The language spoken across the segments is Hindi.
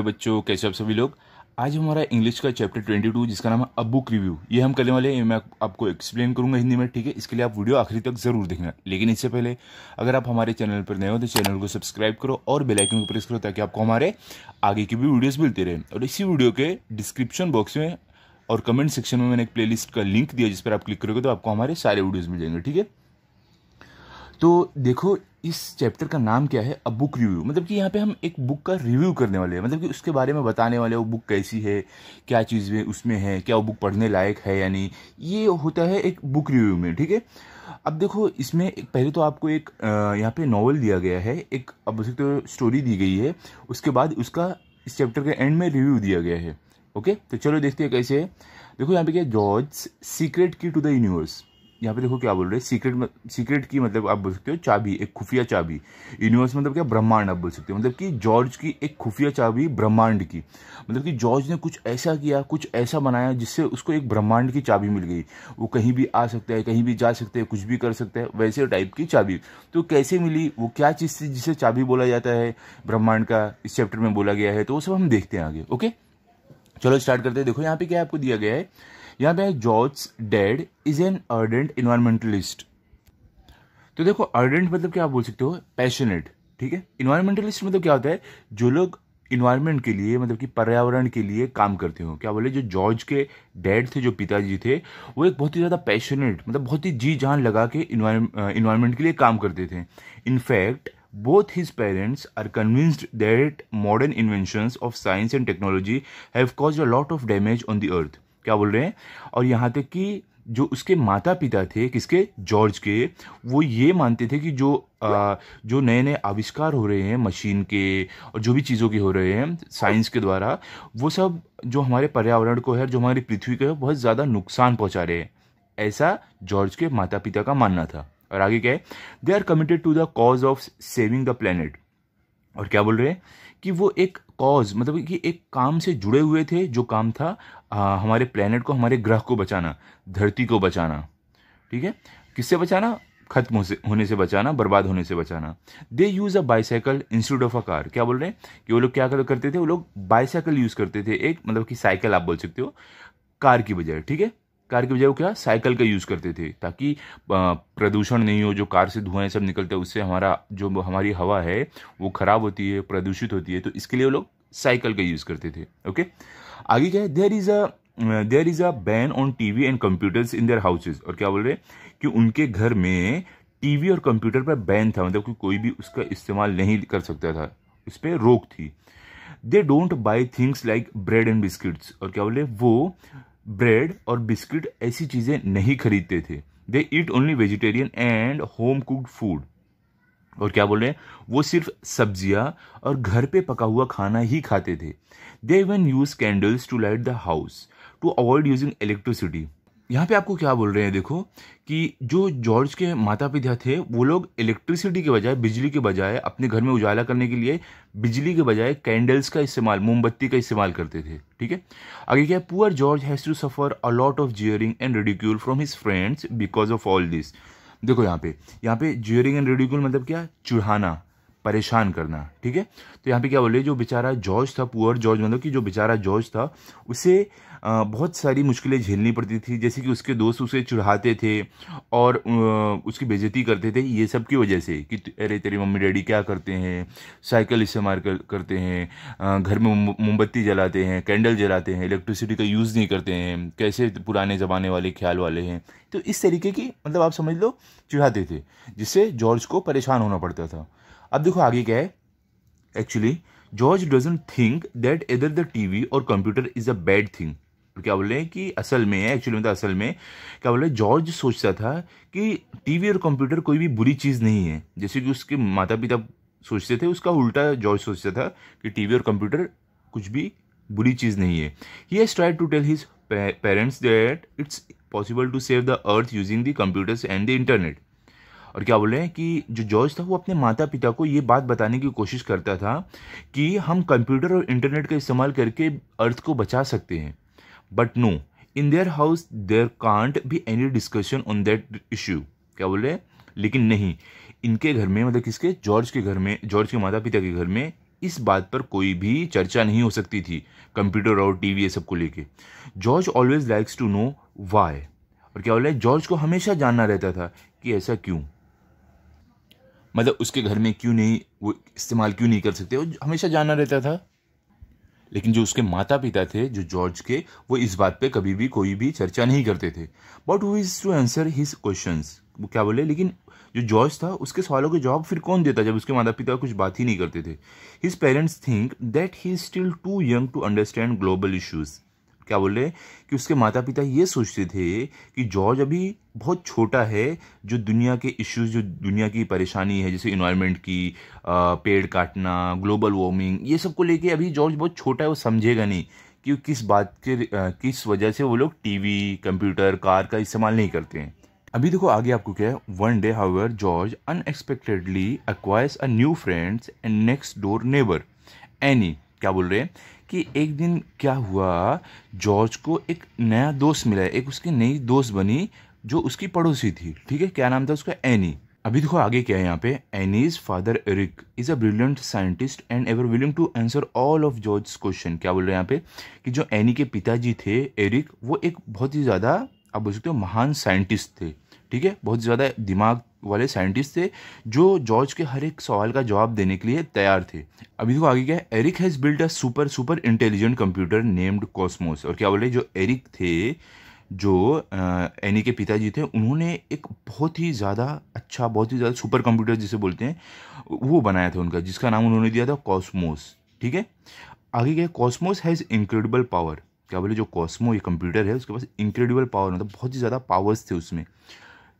हेलो बच्चों कैसे आप सभी लोग आज हमारा इंग्लिश का चैप्टर 22 जिसका नाम है अ बुक रिव्यू ये हम करने वाले हैं मैं आपको एक्सप्लेन करूंगा हिंदी में ठीक है इसके लिए आप वीडियो आखिरी तक जरूर देखना लेकिन इससे पहले अगर आप हमारे चैनल पर नए हो तो चैनल को सब्सक्राइब करो और बेलाइकन को प्रेस करो ताकि आपको हमारे आगे की भी वीडियोज मिलती रहे और इसी वीडियो के डिस्क्रिप्शन बॉक्स में और कमेंट सेक्शन में मैंने एक प्लेलिस्ट का लिंक दिया जिस पर आप क्लिक करोगे तो आपको हमारे सारे वीडियोज़ मिल जाएंगे ठीक है तो देखो इस चैप्टर का नाम क्या है अ बुक रिव्यू मतलब कि यहाँ पे हम एक बुक का रिव्यू करने वाले हैं मतलब कि उसके बारे में बताने वाले वो बुक कैसी है क्या चीज़ें उसमें है क्या वो बुक पढ़ने लायक है या नहीं ये होता है एक बुक रिव्यू में ठीक है अब देखो इसमें पहले तो आपको एक यहाँ पे नॉवल दिया गया है एक अब तो स्टोरी दी गई है उसके बाद उसका इस चैप्टर के एंड में रिव्यू दिया गया है ओके तो चलो देखते हैं कैसे है देखो यहाँ पे क्या George secret key to the universe यहाँ पे देखो क्या बोल रहे हैं सीक्रेट सीक्रेट की मतलब आप बोल सकते हो चाबी एक खुफिया चाबी यूनिवर्स मतलब क्या ब्रह्मांड आप बोल सकते हो मतलब कि जॉर्ज की एक खुफिया चाबी ब्रह्मांड की मतलब कि जॉर्ज ने कुछ ऐसा किया कुछ ऐसा बनाया जिससे उसको एक ब्रह्मांड की चाबी मिल गई वो कहीं भी आ सकता है कहीं भी जा सकते हैं कुछ भी कर सकते हैं वैसे टाइप की चाबी तो कैसे मिली वो क्या चीज़ थी जिसे चाबी बोला जाता है ब्रह्मांड का इस चैप्टर में बोला गया है तो वो सब हम देखते हैं आगे ओके चलो स्टार्ट करते हैं देखो यहाँ पे क्या आपको दिया गया है यहाँ पे George dad is an ardent environmentalist तो देखो अर्डेंट मतलब क्या आप बोल सकते हो पैशनेट ठीक है इन्वायरमेंटलिस्ट मतलब क्या होता है जो लोग इन्वायरमेंट के लिए मतलब कि पर्यावरण के लिए काम करते हो क्या बोले जो जॉर्ज के डैड थे जो पिताजी थे वो एक बहुत ही ज़्यादा पैशनेट मतलब बहुत ही जी जान लगा के इन्वायरमेंट के लिए काम करते थे in fact both his parents are convinced that modern inventions of science and technology have cause a lot of damage on the earth क्या बोल रहे हैं और यहाँ तक कि जो उसके माता पिता थे किसके जॉर्ज के वो ये मानते थे कि जो आ, जो नए नए आविष्कार हो रहे हैं मशीन के और जो भी चीज़ों के हो रहे हैं साइंस के द्वारा वो सब जो हमारे पर्यावरण को है जो हमारी पृथ्वी को है बहुत ज़्यादा नुकसान पहुँचा रहे हैं ऐसा जॉर्ज के माता पिता का मानना था और आगे क्या है they are committed to the cause of saving the planet और क्या बोल रहे हैं कि वो एक कॉज मतलब कि एक काम से जुड़े हुए थे जो काम था आ, हमारे प्लेनेट को हमारे ग्रह को बचाना धरती को बचाना ठीक है किससे बचाना खत्म होने से बचाना बर्बाद होने से बचाना they use a bicycle instead of a car क्या बोल रहे हैं कि वो लोग क्या करते थे वो लोग बाईसाइकिल यूज़ करते थे एक मतलब कि साइकिल आप बोल सकते हो कार की बजाय ठीक है कार के बजाय वो क्या साइकिल का यूज़ करते थे ताकि प्रदूषण नहीं हो जो कार से धुआं सब निकलते हैं उससे हमारा जो हमारी हवा है वो ख़राब होती है प्रदूषित होती है तो इसके लिए वो लोग साइकिल का यूज़ करते थे ओके आगे क्या है there is a there is a ban on TV and computers in their houses और क्या बोल रहे हैं कि उनके घर में टीवी और कंप्यूटर पर बैन था मतलब कि कोई भी उसका इस्तेमाल नहीं कर सकता था उस पर रोक थी they don't buy things like bread and biscuits और क्या बोले वो ब्रेड और बिस्किट ऐसी चीज़ें नहीं खरीदते थे they eat only vegetarian and home cooked food और क्या बोल रहे हैं वो सिर्फ सब्जियां और घर पे पका हुआ खाना ही खाते थे they one use candles to light the house to avoid using electricity यहाँ पे आपको क्या बोल रहे हैं देखो कि जो जॉर्ज के माता पिता थे वो लोग इलेक्ट्रिसिटी के बजाय बिजली के बजाय अपने घर में उजाला करने के लिए बिजली के बजाय कैंडल्स का इस्तेमाल मोमबत्ती का इस्तेमाल करते थे ठीक है आगे क्या poor George has to suffer a lot of jeering and ridicule from his friends because of all this देखो यहाँ पे यहाँ पे जियरिंग एंड रेडिक्यूल मतलब क्या चुढ़ाना परेशान करना ठीक है तो यहाँ पे क्या बोले जो बेचारा जॉर्ज था पुअर जॉर्ज मतलब कि जो बेचारा जॉर्ज था उसे बहुत सारी मुश्किलें झेलनी पड़ती थी जैसे कि उसके दोस्त उसे चुढ़ाते थे और उसकी बेजती करते थे ये सब की वजह से कि अरे तेरी मम्मी डैडी क्या करते हैं साइकिल इस्तेमाल कर, करते हैं घर में मोमबत्ती जलाते हैं कैंडल जलाते हैं इलेक्ट्रिसिटी का यूज़ नहीं करते हैं कैसे पुराने ज़माने वाले ख्याल वाले हैं तो इस तरीके की मतलब आप समझ लो चिढ़ाते थे जिससे जॉर्ज को परेशान होना पड़ता था अब देखो आगे क्या है actually George doesn't think that either the TV और computer is a bad thing क्या बोले कि असल में है एक्चुअली मतलब असल में क्या बोले जॉर्ज सोचता था कि टीवी और कंप्यूटर कोई भी बुरी चीज़ नहीं है जैसे कि उसके माता पिता सोचते थे उसका उल्टा जॉर्ज सोचता था कि टीवी और कंप्यूटर कुछ भी बुरी चीज़ नहीं है he has tried to tell his parents that it's possible to save the earth using the computers and the internet और क्या बोले कि जो जॉर्ज था वो अपने माता पिता को ये बात बताने की कोशिश करता था कि हम कंप्यूटर और इंटरनेट का इस्तेमाल करके अर्थ को बचा सकते हैं but no in their house there can't be any discussion on that issue क्या बोले लेकिन नहीं इनके घर में मतलब किसके जॉर्ज के घर में जॉर्ज के माता पिता के घर में इस बात पर कोई भी चर्चा नहीं हो सकती थी कंप्यूटर और टीवी ये सब को लेके George always likes to know why और क्या बोले जॉर्ज को हमेशा जानना रहता था कि ऐसा क्यों मतलब उसके घर में क्यों नहीं वो इस्तेमाल क्यों नहीं कर सकते वो हमेशा जाना रहता था लेकिन जो उसके माता पिता थे जो जॉर्ज के वो इस बात पे कभी भी कोई भी चर्चा नहीं करते थे but who is to answer his question वो क्या बोले लेकिन जो जॉर्ज था उसके सवालों के जवाब फिर कौन देता जब उसके माता पिता कुछ बात ही नहीं करते थे his parents think that he is still too young to understand global issues क्या बोले कि उसके माता पिता ये सोचते थे कि जॉर्ज अभी बहुत छोटा है जो दुनिया के इश्यूज जो दुनिया की परेशानी है जैसे इन्वायरमेंट की पेड़ काटना ग्लोबल वार्मिंग ये सब को लेके अभी जॉर्ज बहुत छोटा है वो समझेगा नहीं कि किस बात के किस वजह से वो लोग टीवी कंप्यूटर कार का इस्तेमाल नहीं करते हैं अभी देखो आगे आपको क्या है one day however George unexpectedly acquires a new friends and next door neighbour Annie क्या बोल रहे हैं कि एक दिन क्या हुआ जॉर्ज को एक नया दोस्त मिला एक उसकी नई दोस्त बनी जो उसकी पड़ोसी थी ठीक है क्या नाम था उसका एनी अभी देखो आगे क्या है यहाँ पे Annie's father Eric is a brilliant scientist and ever willing to answer all of George question क्या बोल रहे हैं यहाँ पे कि जो एनी के पिताजी थे एरिक वो एक बहुत ही ज़्यादा आप बोल सकते हो महान साइंटिस्ट थे ठीक है बहुत ज़्यादा दिमाग वाले साइंटिस्ट थे जो जॉर्ज के हर एक सवाल का जवाब देने के लिए तैयार थे अभी देखो आगे क्या है Eric has built a super super intelligent computer named Cosmos और क्या बोले जो एरिक थे जो एनी के पिताजी थे उन्होंने एक बहुत ही ज़्यादा अच्छा बहुत ही ज़्यादा सुपर कंप्यूटर जिसे बोलते हैं वो बनाया था उनका जिसका नाम उन्होंने दिया था कॉस्मोस ठीक है आगे क्या कॉस्मोस हैज़ इंक्रेडिबल पावर क्या बोले जो कॉस्मो ये कंप्यूटर है उसके पास इंक्रेडिबल पावर मतलब बहुत ही ज़्यादा पावर्स थे उसमें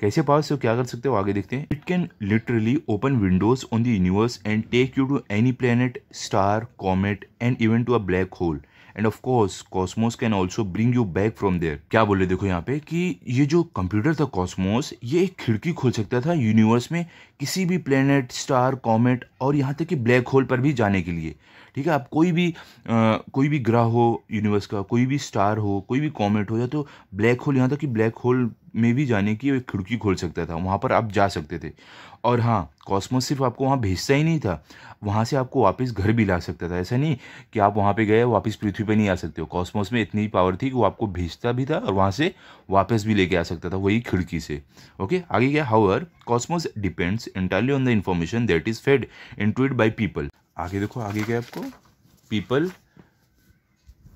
कैसे पास हो क्या कर सकते हो आगे देखते हैं it can literally open windows on the universe and take you to any planet star comet and even to a black hole and of course Cosmos can also bring you back from there क्या बोले देखो यहाँ पे कि ये जो कंप्यूटर था कॉस्मोस ये एक खिड़की खोल सकता था यूनिवर्स में किसी भी प्लेनेट स्टार कॉमेट और यहाँ तक कि ब्लैक होल पर भी जाने के लिए ठीक है आप कोई भी आ, कोई भी ग्रह हो यूनिवर्स का कोई भी स्टार हो कोई भी कॉमेट हो या तो ब्लैक होल यहाँ तक कि ब्लैक होल में भी जाने की एक खिड़की खोल सकता था वहाँ पर आप जा सकते थे और हाँ कॉस्मोस सिर्फ आपको वहाँ भेजता ही नहीं था वहाँ से आपको वापस घर भी ला सकता था ऐसा नहीं कि आप वहाँ पे गए वापस पृथ्वी पे नहीं आ सकते हो कॉस्मोस में इतनी पावर थी कि वो आपको भेजता भी था और वहाँ से वापस भी लेके आ सकता था वही खिड़की से ओके आगे क्या however Cosmos depends entirely on the information that is fed in it by people आगे देखो आगे क्या आपको पीपल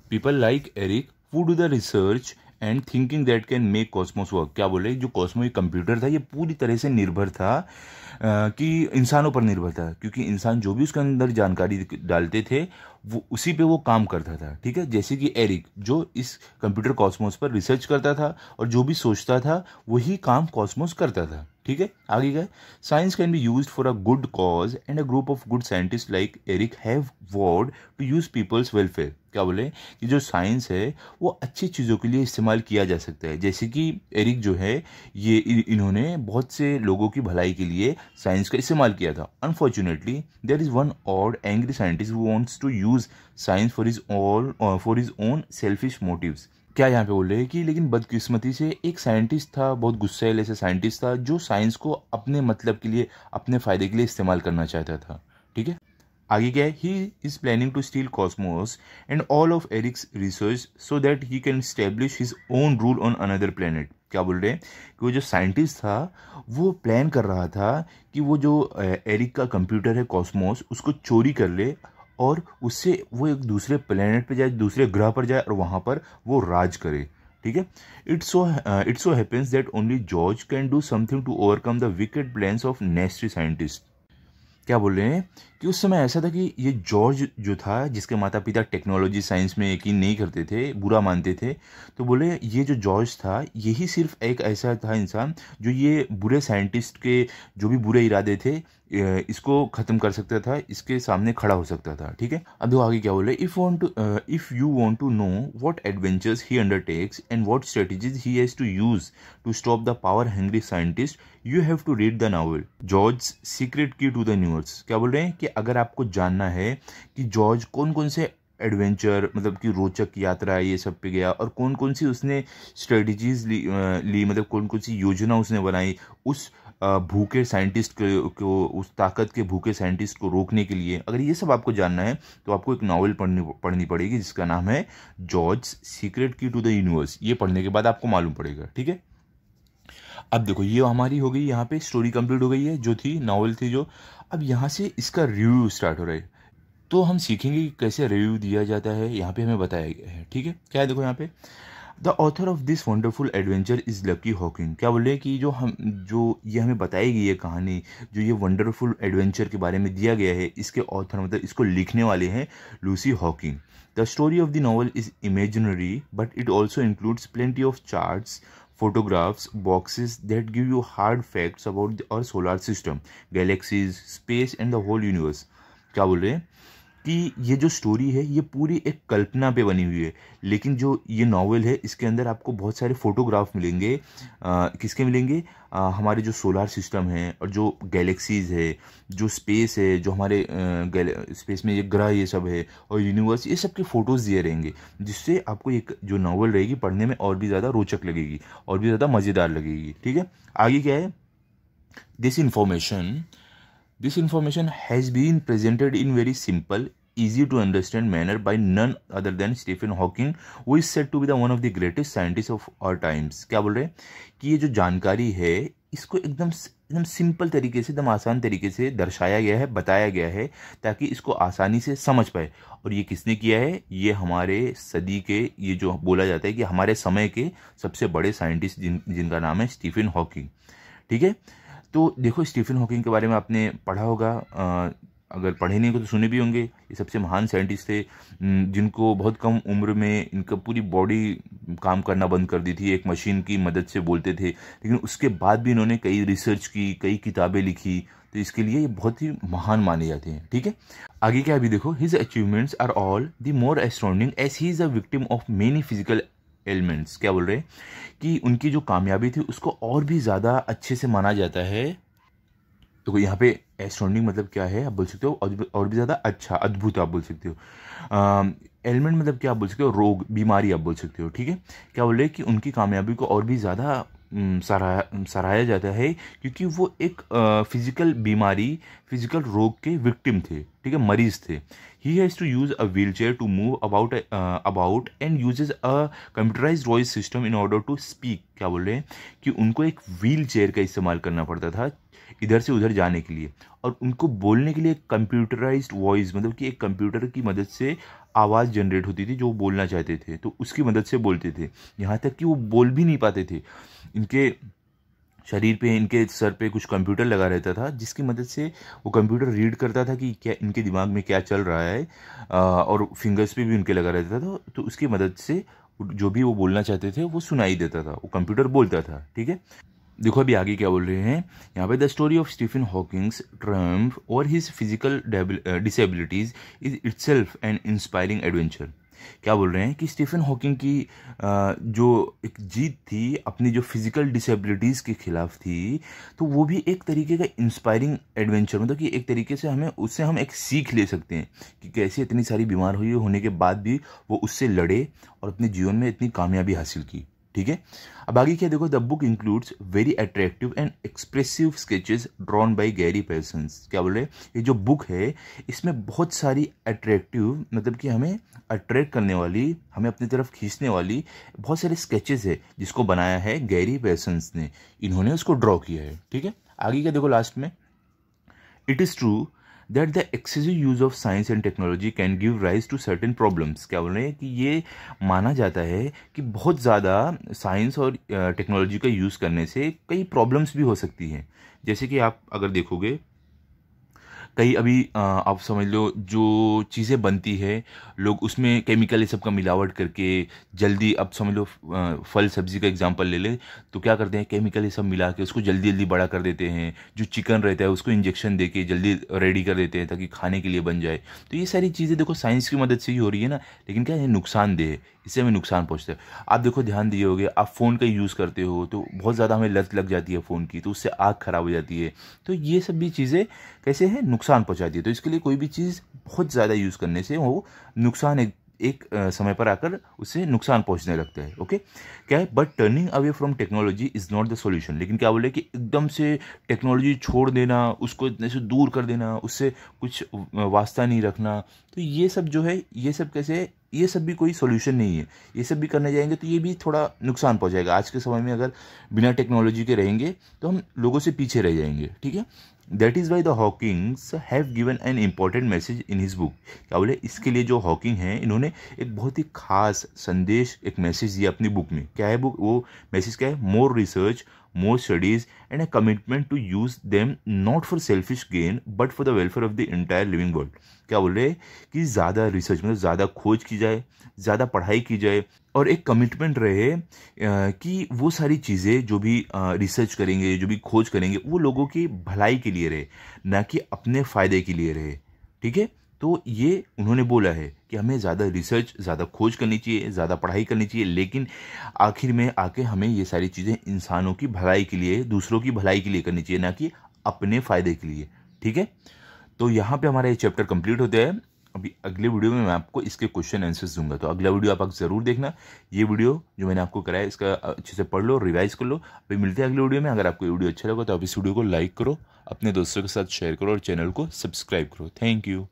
पीपल लाइक एरिक वो do the research and thinking that can make Cosmos work क्या बोले जो कॉस्मो कंप्यूटर था ये पूरी तरह से निर्भर था कि इंसानों पर निर्भर था क्योंकि इंसान जो भी उसके अंदर जानकारी डालते थे वो उसी पे वो काम करता था ठीक है जैसे कि एरिक जो इस कंप्यूटर कॉस्मोस पर रिसर्च करता था और जो भी सोचता था वही काम कॉस्मोस करता था ठीक है आगे गए science can be use for a good cause and a group of good scientist like Eric have vowed to use people's welfare क्या बोले कि जो साइंस है वो अच्छी चीज़ों के लिए इस्तेमाल किया जा सकता है जैसे कि एरिक जो है ये इन्होंने बहुत से लोगों की भलाई के लिए साइंस का इस्तेमाल किया था unfortunately there is one odd angry scientist wants to use science for his all for his own selfish motives क्या यहाँ पे बोल रहे हैं कि लेकिन बदकिस्मती से एक साइंटिस्ट था बहुत गुस्सेल ऐसे साइंटिस्ट था जो साइंस को अपने मतलब के लिए अपने फ़ायदे के लिए इस्तेमाल करना चाहता था ठीक है आगे क्या है he is planning to steal Cosmos and all of Eric's research so that he can establish his own rule on another planet क्या बोल रहे हैं कि वो जो साइंटिस्ट था वो प्लान कर रहा था कि वो जो एरिक का कंप्यूटर है कॉस्मोस उसको चोरी कर ले और उससे वो एक दूसरे प्लेनेट पे जाए दूसरे ग्रह पर जाए और वहाँ पर वो राज करे ठीक है it's so it's so happens that only George can do something to overcome the wicked plans of nasty scientist क्या बोल रहे हैं कि उस समय ऐसा था कि ये जॉर्ज जो था जिसके माता पिता टेक्नोलॉजी साइंस में यकीन नहीं करते थे बुरा मानते थे तो बोले ये जो जॉर्ज था यही सिर्फ एक ऐसा था इंसान जो ये बुरे साइंटिस्ट के जो भी बुरे इरादे थे इसको ख़त्म कर सकता था इसके सामने खड़ा हो सकता था ठीक है अब दो आगे क्या बोले if want to if you want to know what adventures he undertakes and what strategies he has to use to stop the power hungry scientist you have to read the novel George secret key to the universe क्या बोल रहे हैं कि अगर आपको जानना है कि जॉर्ज कौन कौन से एडवेंचर मतलब कि रोचक यात्रा ये सब पे गया और कौन कौन सी उसने स्ट्रेटजीज ली, ली मतलब कौन कौन सी योजना उसने बनाई उस भूखे साइंटिस्ट को उस ताकत के भूखे साइंटिस्ट को रोकने के लिए अगर ये सब आपको जानना है तो आपको एक नावल पढ़नी पढ़नी पड़ेगी जिसका नाम है George secret key to the universe ये पढ़ने के बाद आपको मालूम पड़ेगा ठीक है अब देखो ये हमारी हो गई यहाँ पे स्टोरी कंप्लीट हो गई है जो थी नावल थी जो अब यहाँ से इसका रिव्यू स्टार्ट हो रहा है तो हम सीखेंगे कि कैसे रिव्यू दिया जाता है यहाँ पे हमें बताया गया है ठीक है क्या है देखो यहाँ पे the author of this wonderful adventure is Lucy Hawking क्या बोल रहे हैं कि जो हम जो ये हमें बताई गई है कहानी जो ये वंडरफुल एडवेंचर के बारे में दिया गया है इसके ऑथर मतलब इसको लिखने वाले हैं Lucy Hawking the story of the novel is imaginary but it also includes plenty of charts photographs boxes that give you hard facts about our solar system galaxies space and the whole universe क्या बोल रहे हैं कि ये जो स्टोरी है ये पूरी एक कल्पना पे बनी हुई है लेकिन जो ये नावल है इसके अंदर आपको बहुत सारे फ़ोटोग्राफ मिलेंगे आ, किसके मिलेंगे आ, हमारे जो सोलार सिस्टम है और जो गैलेक्सीज़ है जो स्पेस है जो हमारे आ, स्पेस में ये ग्रह ये सब है और यूनिवर्स ये सब के फ़ोटोज़ दिए रहेंगे जिससे आपको एक जो नावल रहेगी पढ़ने में और भी ज़्यादा रोचक लगेगी और भी ज़्यादा मज़ेदार लगेगी ठीक है आगे क्या है this information This information has been presented in very simple, easy to understand manner by none other than Stephen Hawking who is set to be the one of the greatest scientist of our times क्या बोल रहे हैं कि ये जो जानकारी है इसको एकदम एकदम सिंपल तरीके से एकदम आसान तरीके से दर्शाया गया है बताया गया है ताकि इसको आसानी से समझ पाए और ये किसने किया है ये हमारे सदी के ये जो बोला जाता है कि हमारे समय के सबसे बड़े साइंटिस्ट जिन जिनका नाम है स्टीफन हॉकिंग ठीक है तो देखो स्टीफन हॉकिंग के बारे में आपने पढ़ा होगा अगर पढ़े नहीं को तो सुने भी होंगे ये सबसे महान साइंटिस्ट थे जिनको बहुत कम उम्र में इनका पूरी बॉडी काम करना बंद कर दी थी एक मशीन की मदद से बोलते थे लेकिन उसके बाद भी इन्होंने कई रिसर्च की कई किताबें लिखी तो इसके लिए ये बहुत ही महान माने जाते हैं ठीक है आगे क्या अभी देखो his achievements are all the more astounding as he is a victim of many physical elements क्या बोल रहे हैं कि उनकी जो कामयाबी थी उसको और भी ज़्यादा अच्छे से माना जाता है तो यहाँ पे एस्ट्रॉनिंग मतलब क्या है आप बोल सकते हो और भी ज़्यादा अच्छा अद्भुत आप बोल सकते हो एलिमेंट मतलब क्या आप बोल सकते हो रोग बीमारी आप बोल सकते हो ठीक है क्या बोल रहे हैं कि उनकी कामयाबी को और भी ज़्यादा सराहा सराहाया जाता है क्योंकि वो एक फिज़िकल बीमारी फिज़िकल रोग के विक्टिम थे ठीक है मरीज़ थे He has to use a wheelchair to move about uh, about and uses a computerized voice system in order to speak क्या बोल रहे हैं कि उनको एक व्हील चेयर का इस्तेमाल करना पड़ता था इधर से उधर जाने के लिए और उनको बोलने के लिए कंप्यूटराइज्ड वॉइस मतलब कि एक कंप्यूटर की मदद से आवाज़ जनरेट होती थी जो बोलना चाहते थे तो उसकी मदद से बोलते थे यहाँ तक कि वो बोल भी नहीं पाते थे इनके शरीर पे इनके सर पे कुछ कंप्यूटर लगा रहता था जिसकी मदद से वो कंप्यूटर रीड करता था कि क्या इनके दिमाग में क्या चल रहा है और फिंगर्स पे भी उनके लगा रहता था तो, तो उसकी मदद से जो भी वो बोलना चाहते थे वो सुनाई देता था वो कंप्यूटर बोलता था ठीक है देखो अभी आगे क्या बोल रहे हैं यहाँ पे the story of Stephen Hawking's triumph over his physical disabilities is itself and inspiring adventure क्या बोल रहे हैं कि स्टीफन हॉकिंग की जो एक जीत थी अपनी जो फिज़िकल डिसेबिलिटीज़ के ख़िलाफ़ थी तो वो भी एक तरीके का इंस्पायरिंग एडवेंचर मतलब कि एक तरीके से हमें उससे हम एक सीख ले सकते हैं कि कैसे इतनी सारी बीमार हुई होने के बाद भी वो उससे लड़े और अपने जीवन में इतनी कामयाबी हासिल की ठीक है अब आगे क्या देखो the book includes very attractive and expressive sketches drawn by Gary Parsons क्या बोल रहे ये जो बुक है इसमें बहुत सारी अट्रैक्टिव मतलब कि हमें अट्रैक्ट करने वाली हमें अपनी तरफ खींचने वाली बहुत सारे स्केचेस है जिसको बनाया है गैरी पर्सन ने इन्होंने उसको ड्रॉ किया है ठीक है आगे क्या देखो लास्ट में it is true that the excessive use of science and technology can give rise to certain problems क्या बोल रहे हैं कि ये माना जाता है कि बहुत ज़्यादा साइंस और टेक्नोलॉजी का यूज़ करने से कई प्रॉब्लम्स भी हो सकती हैं जैसे कि आप अगर देखोगे कई अभी आप समझ लो जो चीज़ें बनती है लोग उसमें केमिकल ये सब का मिलावट करके जल्दी अब समझ लो फल सब्ज़ी का एग्जांपल ले ले तो क्या करते हैं केमिकल ये सब मिला के उसको जल्दी जल्दी बड़ा कर देते हैं जो चिकन रहता है उसको इंजेक्शन दे के जल्दी रेडी कर देते हैं ताकि खाने के लिए बन जाए तो ये सारी चीज़ें देखो साइंस की मदद से ही हो रही है ना लेकिन क्या है नुकसानदेह इससे हमें नुकसान पहुंचता है आप देखो ध्यान दिए होगे आप फ़ोन का यूज़ करते हो तो बहुत ज़्यादा हमें लत लग जाती है फ़ोन की तो उससे आँख ख़राब हो जाती है तो ये सब भी चीज़ें कैसे हैं नुकसान पहुँचाती है तो इसके लिए कोई भी चीज़ बहुत ज़्यादा यूज़ करने से वो नुकसान एक एक समय पर आकर उससे नुकसान पहुंचने लगता है ओके क्या है but turning away from technology is not the solution लेकिन क्या बोले कि एकदम से टेक्नोलॉजी छोड़ देना उसको इतने से दूर कर देना उससे कुछ वास्ता नहीं रखना तो ये सब जो है ये सब कैसे ये सब भी कोई सोल्यूशन नहीं है ये सब भी करने जाएंगे तो ये भी थोड़ा नुकसान पहुँचाएगा आज के समय में अगर बिना टेक्नोलॉजी के रहेंगे तो हम लोगों से पीछे रह जाएंगे ठीक है that is why the Hawkings have given an important message in his book क्या बोले इसके लिए जो हॉकिंग है इन्होंने एक बहुत ही खास संदेश एक मैसेज दिया अपनी बुक में क्या है बुक वो मैसेज क्या है more research more studies and a commitment to use them not for selfish gain but for the welfare of the entire living world क्या बोल रहे हैं कि ज़्यादा रिसर्च मतलब ज़्यादा खोज की जाए ज़्यादा पढ़ाई की जाए और एक कमिटमेंट रहे कि वो सारी चीज़ें जो भी रिसर्च करेंगे जो भी खोज करेंगे वो लोगों की भलाई के लिए रहे ना कि अपने फ़ायदे के लिए रहे ठीक है तो ये उन्होंने बोला है कि हमें ज़्यादा रिसर्च ज़्यादा खोज करनी चाहिए ज़्यादा पढ़ाई करनी चाहिए लेकिन आखिर में आके हमें ये सारी चीज़ें इंसानों की भलाई के लिए दूसरों की भलाई के लिए करनी चाहिए ना कि अपने फ़ायदे के लिए ठीक है तो यहाँ पे हमारा ये चैप्टर कंप्लीट होता है अभी अगले वीडियो में मैं आपको इसके क्वेश्चन आंसर्स दूंगा तो अगला वीडियो आप, आप ज़रूर देखना ये वीडियो जो मैंने आपको कराया इसका अच्छे से पढ़ लो रिवाइज कर लो अभी मिलते हैं अगले वीडियो में अगर आपको ये वीडियो अच्छा लगा तो आप इस वीडियो को लाइक करो अपने दोस्तों के साथ शेयर करो और चैनल को सब्सक्राइब करो थैंक यू